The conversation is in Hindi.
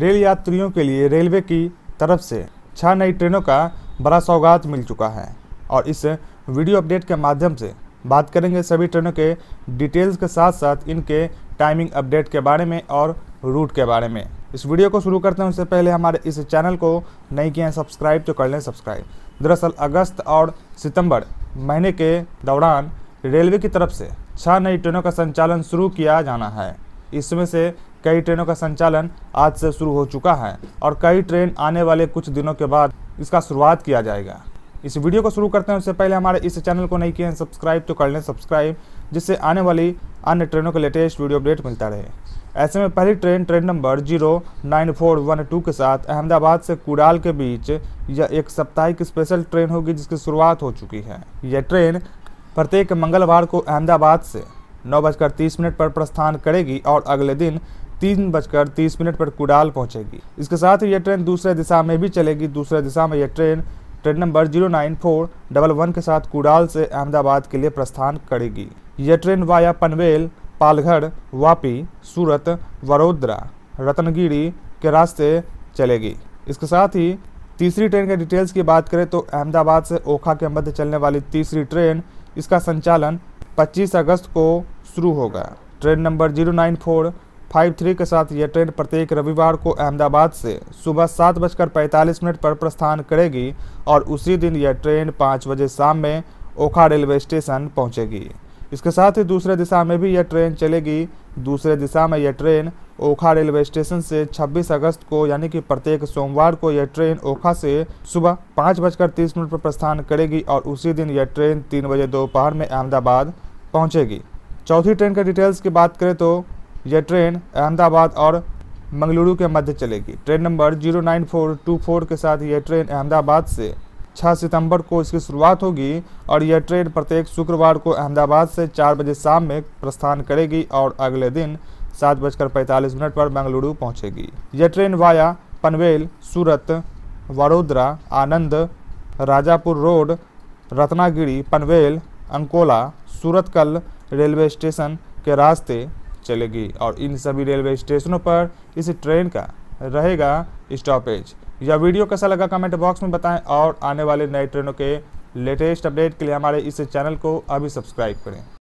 रेल यात्रियों के लिए रेलवे की तरफ से छः नई ट्रेनों का बड़ा सौगात मिल चुका है और इस वीडियो अपडेट के माध्यम से बात करेंगे सभी ट्रेनों के डिटेल्स के साथ साथ इनके टाइमिंग अपडेट के बारे में और रूट के बारे में इस वीडियो को शुरू करते हैं उससे पहले हमारे इस चैनल को नहीं किए हैं सब्सक्राइब तो कर लें सब्सक्राइब दरअसल अगस्त और सितंबर महीने के दौरान रेलवे की तरफ से छः नई ट्रेनों का संचालन शुरू किया जाना है इसमें से कई ट्रेनों का संचालन आज से शुरू हो चुका है और कई ट्रेन आने वाले कुछ दिनों के बाद इसका शुरुआत किया जाएगा इस वीडियो को शुरू करते हैं उससे पहले हमारे इस चैनल को नहीं किए हैं सब्सक्राइब तो कर लें सब्सक्राइब जिससे आने वाली अन्य ट्रेनों के लेटेस्ट वीडियो अपडेट मिलता रहे ऐसे में पहली train train number zero nine four one two के साथ अहमदाबाद से कुडाल के बीच यह एक साप्ताहिक स्पेशल ट्रेन होगी जिसकी शुरुआत हो चुकी है यह ट्रेन प्रत्येक मंगलवार को अहमदाबाद से नौ बजकर तीस मिनट पर प्रस्थान करेगी और अगले दिन तीन बजकर तीस मिनट पर कुडाल पहुंचेगी इसके साथ ही यह ट्रेन दूसरे दिशा में भी चलेगी दूसरे दिशा में यह train train number zero nine four double one के साथ कुडाल से अहमदाबाद के लिए प्रस्थान करेगी यह ट्रेन वाया पनवेल पालघर वापी सूरत वडोदरा रत्नगिरी के रास्ते चलेगी इसके साथ ही तीसरी ट्रेन के डिटेल्स की बात करें तो अहमदाबाद से ओखा के मध्य चलने वाली तीसरी ट्रेन इसका संचालन 25 अगस्त को शुरू होगा train number zero nine four five three के साथ यह ट्रेन प्रत्येक रविवार को अहमदाबाद से सुबह सात बजकर पैंतालीस मिनट पर प्रस्थान करेगी और उसी दिन यह ट्रेन पाँच बजे शाम में ओखा रेलवे स्टेशन पहुंचेगी इसके साथ ही दूसरे दिशा में भी यह ट्रेन चलेगी दूसरे दिशा में यह ट्रेन ओखा रेलवे स्टेशन से 26 अगस्त को यानी कि प्रत्येक सोमवार को यह ट्रेन ओखा से सुबह पाँच बजकर तीस मिनट पर प्रस्थान करेगी और उसी दिन यह ट्रेन तीन बजे दोपहर में अहमदाबाद पहुंचेगी चौथी ट्रेन के डिटेल्स की बात करें तो यह ट्रेन अहमदाबाद और मंगलुरु के मध्य चलेगी ट्रेन नंबर 09424 के साथ यह ट्रेन अहमदाबाद से 6 सितंबर को इसकी शुरुआत होगी और यह ट्रेन प्रत्येक शुक्रवार को अहमदाबाद से 4 बजे शाम में प्रस्थान करेगी और अगले दिन सात बजकर पैंतालीस मिनट पर मंगलुरु पहुंचेगी यह train via Panvel Surat Vadodara Anand Rajapur road Ratnagiri Panvel Ankola Surathkal railway station के रास्ते चलेगी और इन सभी रेलवे स्टेशनों पर इस ट्रेन का रहेगा स्टॉपेज यह वीडियो कैसा लगा कमेंट बॉक्स में बताएं और आने वाले नए ट्रेनों के लेटेस्ट अपडेट के लिए हमारे इस चैनल को अभी सब्सक्राइब करें